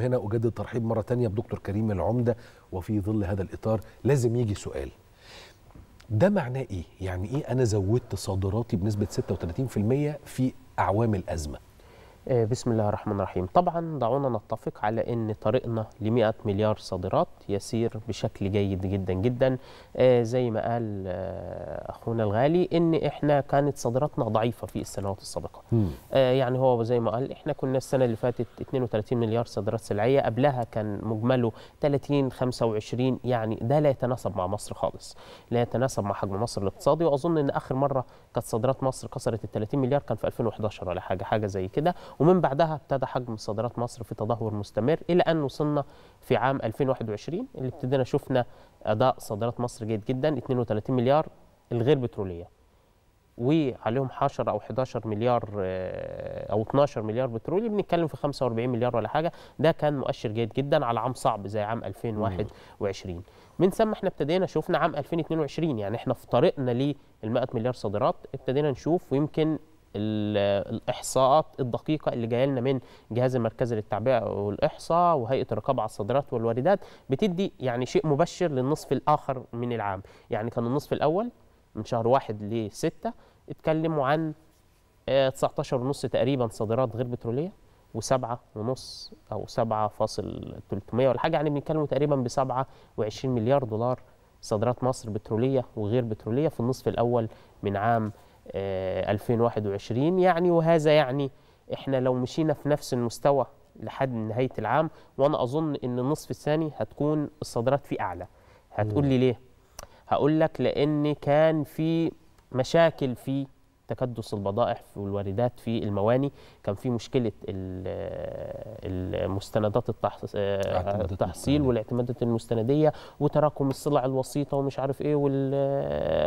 هنا أجدد الترحيب مرة تانية بدكتور كريم العمدة وفي ظل هذا الإطار لازم يجي سؤال ده معناه إيه؟ يعني إيه أنا زودت صادراتي بنسبة 36% في أعوام الأزمة آه، بسم الله الرحمن الرحيم طبعا دعونا نتفق على ان طريقنا ل 100 مليار صادرات يسير بشكل جيد جدا جدا آه، زي ما قال آه، اخونا الغالي ان احنا كانت صادراتنا ضعيفه في السنوات السابقه يعني هو زي ما قال احنا كنا السنه اللي فاتت 32 مليار صادرات سلعيه قبلها كان مجمله 30 25 يعني ده لا يتناسب مع مصر خالص لا يتناسب مع حجم مصر الاقتصادي واظن ان اخر مره كانت صادرات مصر كسرت ال 30 مليار كان في 2011 ولا حاجه حاجه زي كده ومن بعدها ابتدى حجم صادرات مصر في تدهور مستمر الى ان وصلنا في عام 2021 اللي ابتدينا شفنا اداء صادرات مصر جيد جدا 32 مليار الغير بتروليه وعليهم 10 او 11 مليار آه، او 12 مليار بترولي بنتكلم في 45 مليار ولا حاجه ده كان مؤشر جيد جدا على عام صعب زي عام 2021 من ثم احنا ابتدينا شفنا عام 2022 يعني احنا في طريقنا لل 100 مليار صادرات ابتدينا نشوف ويمكن الاحصاءات الدقيقه اللي جايه لنا من جهاز المركزي للتعبئه والاحصاء وهيئه الرقابه على الصادرات والواردات بتدي يعني شيء مبشر للنصف الاخر من العام يعني كان النصف الاول من شهر واحد لستة اتكلموا عن 19 آه، ونص تقريبا صادرات غير بتروليه و7 ونص أو 7.300 ولا حاجة يعني بنتكلم تقريبا ب 27 مليار دولار صادرات مصر بترولية وغير بترولية في النصف الأول من عام 2021 آه، يعني وهذا يعني احنا لو مشينا في نفس المستوى لحد نهايه العام وانا اظن ان النصف الثاني هتكون الصادرات فيه اعلى هتقول لي ليه هقول لك لان كان في مشاكل في تكدس البضائع والواردات في المواني كان في مشكله المستندات آه، التحصيل والاعتمادات المستنديه وتراكم السلع الوسيطه ومش عارف ايه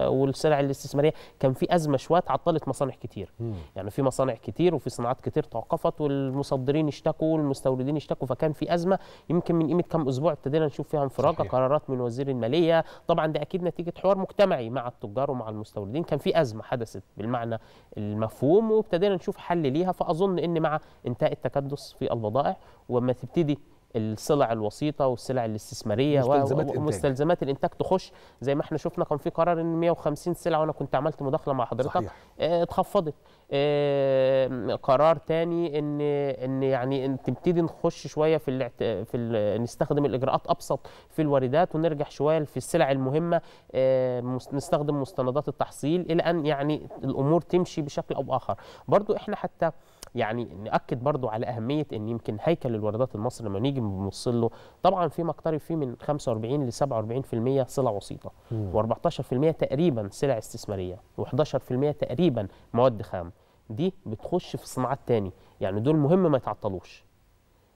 والسلع آه، الاستثماريه كان في ازمه شويه عطلت مصانع كتير مم. يعني في مصانع كتير وفي صناعات كتير توقفت والمصدرين اشتكوا والمستوردين اشتكوا فكان في ازمه يمكن من قيمه كام اسبوع ابتدينا نشوف فيها انفراج قرارات من وزير الماليه طبعا ده اكيد نتيجه حوار مجتمعي مع التجار ومع المستوردين كان في ازمه حدثت بالمعنى المفهوم وابتدينا نشوف حل ليها فاظن اظن ان مع انتهاء التكدس في البضائع وما تبتدي السلع الوسيطه والسلع الاستثماريه مستلزمات ومستلزمات الانتاج تخش زي ما احنا شفنا كان في قرار ان 150 سلعه وانا كنت عملت مداخله مع حضرتك صحيح. آه، اتخفضت آه، قرار تاني ان ان يعني ان تبتدي نخش شويه في في ال... نستخدم الاجراءات ابسط في الواردات ونرجع شويه في السلع المهمه آه، نستخدم مستندات التحصيل الى ان يعني الامور تمشي بشكل او باخر برضو احنا حتى يعني ناكد برضو على اهميه ان يمكن هيكل الواردات المصري لما نيجي نبص له طبعا في مقترب فيه من 45 ل 47% سلع وسيطه و14% تقريبا سلع استثماريه و11% تقريبا مواد خام دي بتخش في صناعات تاني يعني دول مهم ما يتعطلوش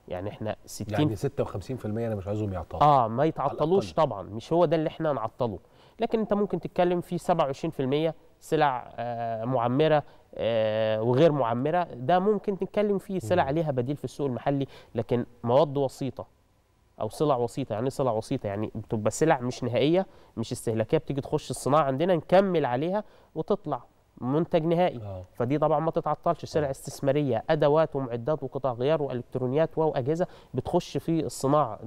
يعني احنا 60 يعني 56% انا مش عايزهم يعطلوا اه ما يتعطلوش طبعا مش هو ده اللي احنا نعطله لكن انت ممكن تتكلم في 27% سلع آه، معمره آه، وغير معمره ده ممكن نتكلم فيه سلع ليها بديل في السوق المحلي لكن مواد وسيطه او سلع وسيطه يعني سلع إيه وسيطه يعني بتبقى سلع مش نهائيه مش استهلاكيه بتيجي تخش الصناعه عندنا نكمل عليها وتطلع منتج نهائي آه. فدي طبعا ما تتعطلش سلع آه. استثماريه ادوات ومعدات وقطع غيار والكترونيات واجهزه بتخش في الصناعه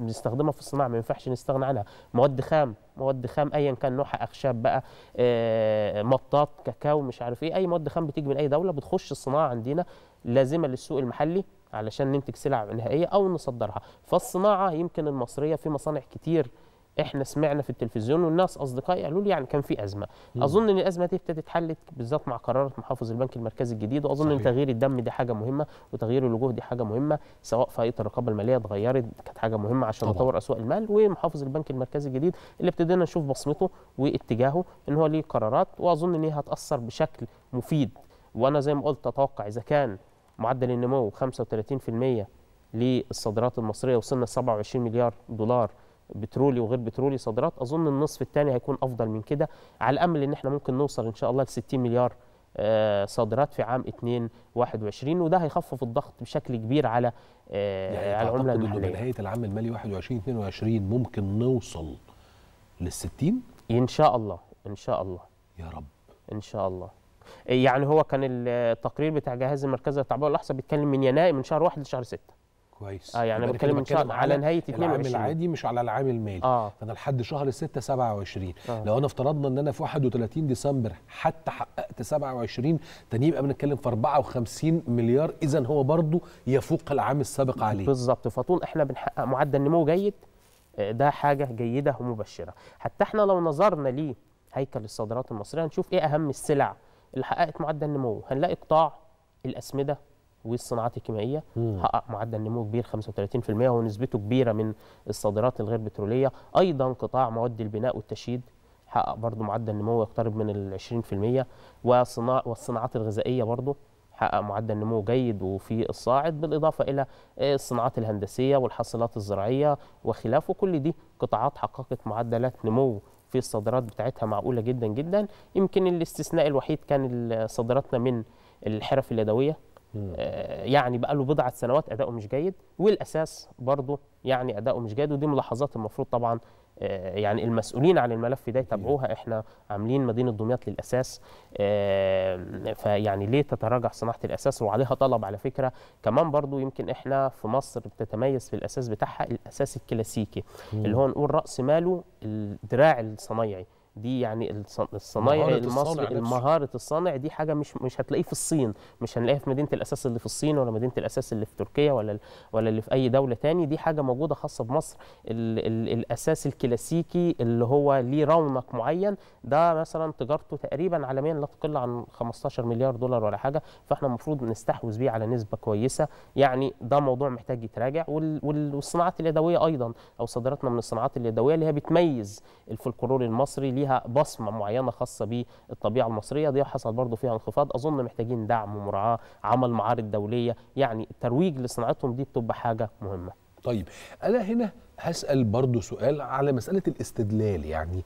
بنستخدمها في الصناعه ما ينفعش نستغنى عنها مواد خام مواد خام ايا كان نوعها اخشاب بقى آه، مطاط كاكاو مش عارف ايه اي مواد خام بتيجي من اي دوله بتخش الصناعه عندنا لازمه للسوق المحلي علشان ننتج سلع نهائيه او نصدرها فالصناعه يمكن المصريه في مصانع كتير احنا سمعنا في التلفزيون والناس اصدقائي قالوا لي يعني كان في ازمه مم. اظن ان الازمه دي ابتدت حلت بالذات مع قرارات محافظ البنك المركزي الجديد واظن ان تغيير الدم دي حاجه مهمه وتغيير الوجوه دي حاجه مهمه سواء في الرقابه الماليه اتغيرت كانت حاجه مهمه عشان نطور اسواق المال ومحافظ البنك المركزي الجديد اللي ابتدينا نشوف بصمته واتجاهه ان هو ليه قرارات واظن ان هي هتاثر بشكل مفيد وانا زي ما قلت اتوقع اذا كان معدل النمو 35% للصادرات المصريه وصلنا 27 مليار دولار بترولي وغير بترولي صادرات اظن النصف الثاني هيكون افضل من كده على امل ان احنا ممكن نوصل ان شاء الله ل 60 مليار آه، صادرات في عام 2021 وده هيخفف الضغط بشكل كبير على آه، يعني على العمله المحليه. نهايه العام المالي 21 22 ممكن نوصل لل 60 ان شاء الله ان شاء الله يا رب ان شاء الله يعني هو كان التقرير بتاع جهاز المركزي للتعبئه والاحصاء بيتكلم من يناير من شهر 1 لشهر 6 كويس اه يعني انا بتكلم ان شاء الله على نهايه 22 العام العادي مش على العام المالي آه. فانا لحد شهر 6 27 آه. لو انا افترضنا ان انا في 31 ديسمبر حتى حققت 27 تاني يبقى بنتكلم في 54 مليار اذا هو برضه يفوق العام السابق عليه بالظبط فطول احنا بنحقق معدل نمو جيد آه، ده حاجه جيده ومبشره حتى احنا لو نظرنا لهيكل الصادرات المصريه هنشوف ايه اهم السلع اللي حققت معدل نمو هنلاقي قطاع الاسمده والصناعات الكيميائيه حقق معدل نمو كبير 35% ونسبته كبيره من الصادرات الغير بتروليه ايضا قطاع مواد البناء والتشييد حقق برضه معدل نمو يقترب من ال 20% وصناع والصناعات الغذائيه برضه حقق معدل نمو جيد وفي الصاعد بالإضافة إلى آه، الصناعات الهندسية والحاصلات الزراعية وخلافه كل دي قطاعات حققت معدلات نمو في الصادرات بتاعتها معقولة جدا جدا يمكن الاستثناء الوحيد كان صادراتنا من الحرف اليدوية آه، يعني بقى له بضعه سنوات اداؤه مش جيد والاساس برضه يعني اداؤه مش جيد ودي ملاحظات المفروض طبعا آه، يعني المسؤولين عن الملف ده يتابعوها احنا عاملين مدينه دمياط للاساس آه، فيعني ليه تتراجع صناعه الاساس وعليها طلب على فكره كمان برضو يمكن احنا في مصر بتتميز في الاساس بتاعها الاساس الكلاسيكي اللي هو نقول راس ماله الدراع الصنايعي دي يعني الصنايع المصري مهاره الصانع دي حاجه مش مش هتلاقيه في الصين مش هنلاقيها في مدينه الاساس اللي في الصين ولا مدينه الاساس اللي في تركيا ولا ولا اللي في اي دوله تاني دي حاجه موجوده خاصه بمصر الـ الـ الاساس الكلاسيكي اللي هو ليه رونق معين ده مثلا تجارته تقريبا عالميا لا تقل عن 15 مليار دولار ولا حاجه فاحنا المفروض نستحوذ بيه على نسبه كويسه يعني ده موضوع محتاج يتراجع والصناعات اليدويه ايضا او صادراتنا من الصناعات اليدويه اللي هي بتميز الفلكلور المصري ليها ليها بصمه معينه خاصه بالطبيعه المصريه دي حصل برضو فيها انخفاض اظن محتاجين دعم ومراعاه عمل معارض دوليه يعني الترويج لصناعتهم دي بتبقى حاجه مهمه طيب انا هنا هسال برضو سؤال على مساله الاستدلال يعني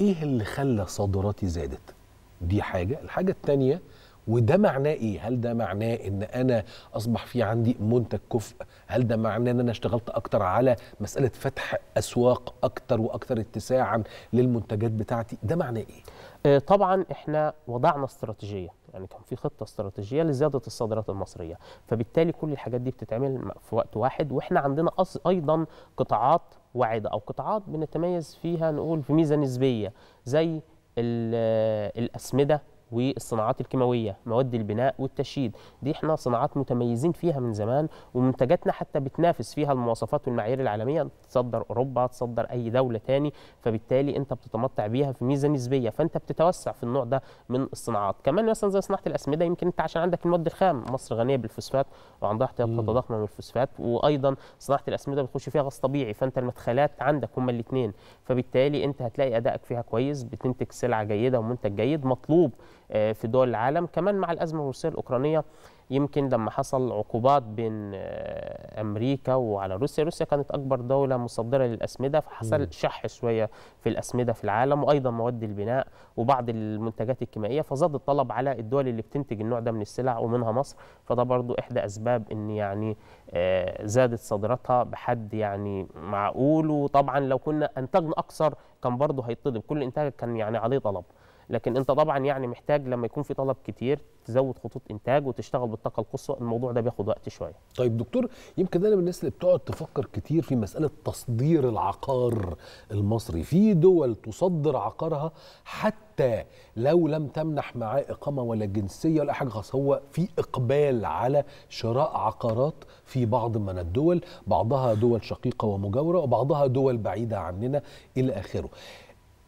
ايه اللي خلى صادراتي زادت دي حاجه الحاجه الثانيه وده معناه ايه هل ده معناه ان انا اصبح في عندي منتج كفء هل ده معناه ان انا اشتغلت اكتر على مساله فتح اسواق اكتر واكتر اتساعا للمنتجات بتاعتي ده معناه ايه آه، طبعا احنا وضعنا استراتيجيه يعني كان في خطه استراتيجيه لزياده الصادرات المصريه فبالتالي كل الحاجات دي بتتعمل في وقت واحد واحنا عندنا ايضا قطاعات واعده او قطاعات بنتميز فيها نقول في ميزه نسبيه زي آه، الاسمده والصناعات الكيماويه مواد البناء والتشييد دي احنا صناعات متميزين فيها من زمان ومنتجاتنا حتى بتنافس فيها المواصفات والمعايير العالميه تصدر اوروبا تصدر اي دوله تاني فبالتالي انت بتتمتع بيها في ميزه نسبيه فانت بتتوسع في النوع ده من الصناعات كمان مثلا زي صناعه الاسمده يمكن انت عشان عندك المواد الخام مصر غنيه بالفوسفات وعندها احتياطات ضخمه من الفوسفات وايضا صناعه الاسمده بتخش فيها غاز طبيعي فانت المدخلات عندك هما الاثنين فبالتالي انت هتلاقي ادائك فيها كويس بتنتج سلعه جيده ومنتج جيد مطلوب آه، في دول العالم كمان مع الأزمة الروسية الأوكرانية يمكن لما حصل عقوبات بين آه، أمريكا وعلى روسيا روسيا كانت أكبر دولة مصدرة للأسمدة فحصل شح شوية في الأسمدة في العالم وأيضا مواد البناء وبعض المنتجات الكيميائية فزاد الطلب على الدول اللي بتنتج النوع ده من السلع ومنها مصر فده برضو إحدى أسباب أن يعني آه، زادت صادراتها بحد يعني معقول وطبعا لو كنا أنتجنا أكثر كان برضو هيطلب كل إنتاج كان يعني عليه طلب لكن انت طبعا يعني محتاج لما يكون في طلب كتير تزود خطوط انتاج وتشتغل بالطاقه القصوى الموضوع ده بياخد وقت شويه طيب دكتور يمكن انا من الناس اللي بتقعد تفكر كتير في مساله تصدير العقار المصري في دول تصدر عقارها حتى لو لم تمنح معاه اقامه ولا جنسيه ولا حاجه خاص هو في اقبال على شراء عقارات في بعض من الدول بعضها دول شقيقه ومجاوره وبعضها دول بعيده عننا الى اخره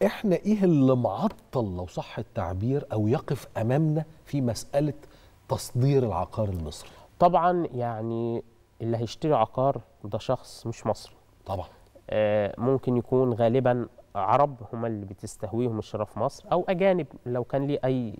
احنا ايه اللي معطل لو صح التعبير او يقف امامنا في مساله تصدير العقار المصري طبعا يعني اللي هيشتري عقار ده شخص مش مصري طبعا آه ممكن يكون غالبا عرب هم اللي بتستهويهم الشراء في مصر او اجانب لو كان ليه اي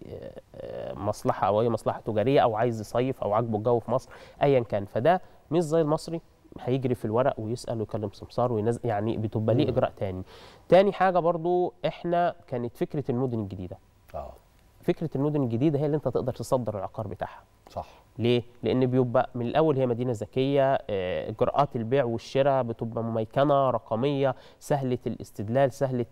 آه، مصلحه او اي مصلحه تجاريه او عايز يصيف او عاجبه الجو في مصر ايا كان فده مش زي المصري هيجري في الورق ويسال ويكلم سمسار وينزل يعني بتبقى ليه اجراء تاني تاني حاجه برضو احنا كانت فكره المدن الجديده اه فكره المدن الجديده هي اللي انت تقدر تصدر العقار بتاعها صح ليه؟ لأن بيبقى من الأول هي مدينة ذكية آه، إجراءات البيع والشراء بتبقى مميكنة رقمية سهلة الاستدلال سهلة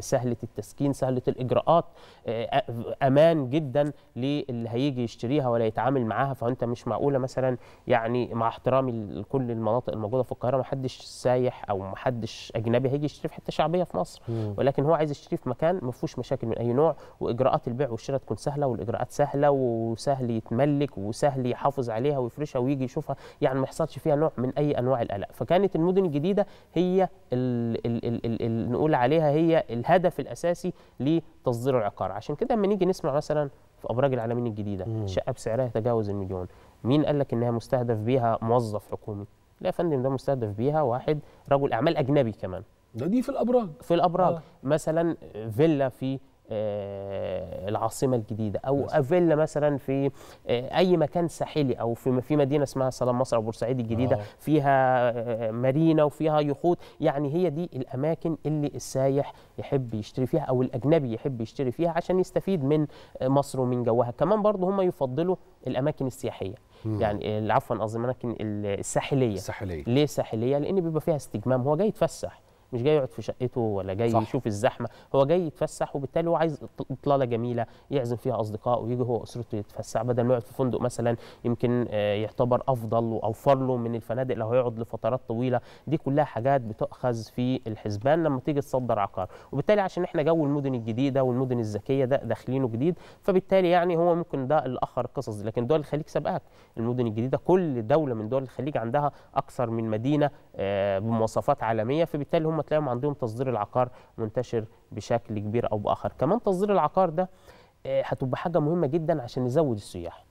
سهلة التسكين سهلة الإجراءات آه، أمان جدا للي هيجي يشتريها ولا يتعامل معاها فأنت مش معقولة مثلا يعني مع احترامي لكل المناطق الموجودة في القاهرة محدش سايح أو محدش أجنبي هيجي يشتري في حتة شعبية في مصر مم. ولكن هو عايز يشتري في مكان ما فيهوش مشاكل من أي نوع وإجراءات البيع والشراء تكون سهلة والإجراءات سهلة وس وسهل يتملك وسهل يحافظ عليها ويفرشها ويجي يشوفها يعني ما يحصلش فيها نوع من اي انواع القلق فكانت المدن الجديده هي الـ الـ الـ الـ نقول عليها هي الهدف الاساسي لتصدير العقار عشان كده لما نيجي نسمع مثلا في ابراج العالمين الجديده مم. شقه بسعرها يتجاوز المليون مين قال لك انها مستهدف بيها موظف حكومي لا يا فندم ده مستهدف بيها واحد رجل اعمال اجنبي كمان ده دي في الابراج في الابراج آه. مثلا فيلا في آه، العاصمه الجديده او افيلا مثلا في آه، اي مكان ساحلي او في في مدينه اسمها سلام مصر او بورسعيد الجديده أوه. فيها آه، مارينا وفيها يخوت يعني هي دي الاماكن اللي السايح يحب يشتري فيها او الاجنبي يحب يشتري فيها عشان يستفيد من مصر ومن جوها كمان برضه هم يفضلوا الاماكن السياحيه مم. يعني عفوا قصدي الاماكن الساحليه الساحليه ليه ساحليه لان بيبقى فيها استجمام هو جاي يتفسح مش جاي يقعد في شقته ولا جاي صح. يشوف الزحمه هو جاي يتفسح وبالتالي هو عايز اطلاله جميله يعزم فيها اصدقائه ويجي هو اسرته يتفسح بدل ما يقعد في فندق مثلا يمكن آه، يعتبر افضل واوفر له من الفنادق لو هيقعد لفترات طويله دي كلها حاجات بتؤخذ في الحسبان لما تيجي تصدر عقار وبالتالي عشان احنا جو المدن الجديده والمدن الذكيه ده داخلينه جديد فبالتالي يعني هو ممكن ده الاخر قصص القصص دي لكن دول الخليج سبقك المدن الجديده كل دوله من دول الخليج عندها اكثر من مدينه آه، بمواصفات عالميه فبالتالي هم هم تلاقيهم عندهم تصدير العقار منتشر بشكل كبير او باخر كمان تصدير العقار ده آه، هتبقى حاجه مهمه جدا عشان نزود السياح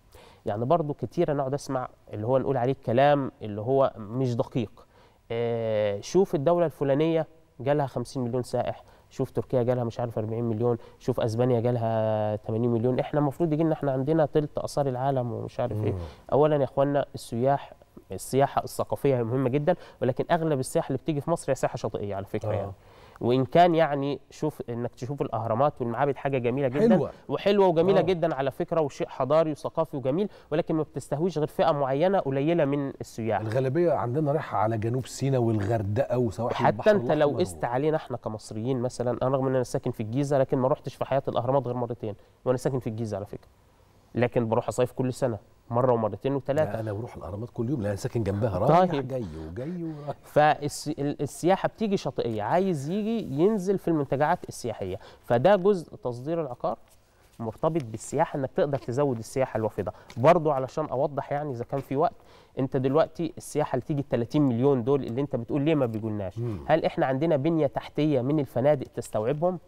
يعني برضو كتير انا اقعد اسمع اللي هو نقول عليه الكلام اللي هو مش دقيق آه، شوف الدوله الفلانيه جالها 50 مليون سائح شوف تركيا جالها مش عارف 40 مليون شوف اسبانيا جالها 80 مليون احنا المفروض يجي لنا احنا عندنا ثلث اثار العالم ومش عارف ايه اولا يا اخوانا السياح السياحه الثقافيه مهمه جدا ولكن اغلب السياحه اللي بتيجي في مصر هي سياحه شاطئيه على فكره آه. يعني وان كان يعني شوف انك تشوف الاهرامات والمعابد حاجه جميله جدا حلوة. وحلوه وجميله آه. جدا على فكره وشيء حضاري وثقافي وجميل ولكن ما بتستهويش غير فئه معينه قليله من السياح الغالبيه عندنا رايحه على جنوب سيناء والغردقه وسواحل حتى انت لو قست علينا احنا كمصريين مثلا انا رغم ان انا ساكن في الجيزه لكن ما رحتش في حياتي الاهرامات غير مرتين وانا ساكن في الجيزه على فكره لكن بروح اصيف كل سنه مره ومرتين وثلاثه انا بروح الاهرامات كل يوم لان ساكن جنبها رايح طيب. جاي وجاي ورايح فالسياحه بتيجي شاطئيه عايز يجي ينزل في المنتجعات السياحيه فده جزء تصدير العقار مرتبط بالسياحه انك تقدر تزود السياحه الوافده برضو علشان اوضح يعني اذا كان في وقت انت دلوقتي السياحه اللي تيجي 30 مليون دول اللي انت بتقول ليه ما بيجولناش هل احنا عندنا بنيه تحتيه من الفنادق تستوعبهم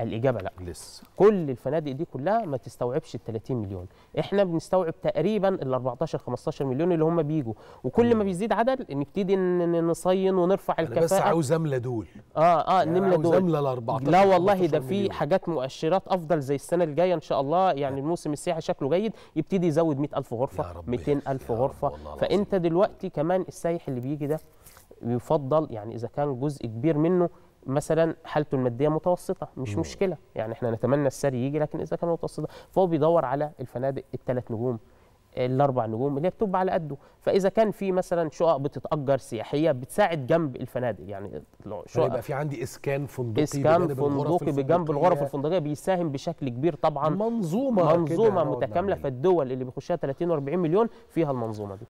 الاجابه لا لسه كل الفنادق دي كلها ما تستوعبش ال 30 مليون احنا بنستوعب تقريبا ال 14 15 مليون اللي هم بيجوا وكل ما بيزيد عدد نبتدي نصين ونرفع الكفاءه أنا بس عاوز املى دول اه اه يعني نملى دول املى ال 14 لا والله ده في حاجات مؤشرات افضل زي السنه الجايه ان شاء الله يعني آه. الموسم السياحي شكله جيد يبتدي يزود 100000 غرفه 200000 غرفه فانت دلوقتي كمان السايح اللي بيجي ده يفضل يعني اذا كان جزء كبير منه مثلا حالته الماديه متوسطه مش م. مشكله يعني احنا نتمنى السري يجي لكن اذا كان متوسطه فهو بيدور على الفنادق الثلاث نجوم الاربع نجوم اللي هي بتبقى على قده فاذا كان في مثلا شقق بتتاجر سياحيه بتساعد جنب الفنادق يعني, يعني شقق يبقى في عندي اسكان فندقي اسكان فندقي بجنب الغرف الفندقيه بيساهم بشكل كبير طبعا منظومه منظومه متكامله فالدول اللي بيخشها 30 و40 مليون فيها المنظومه دي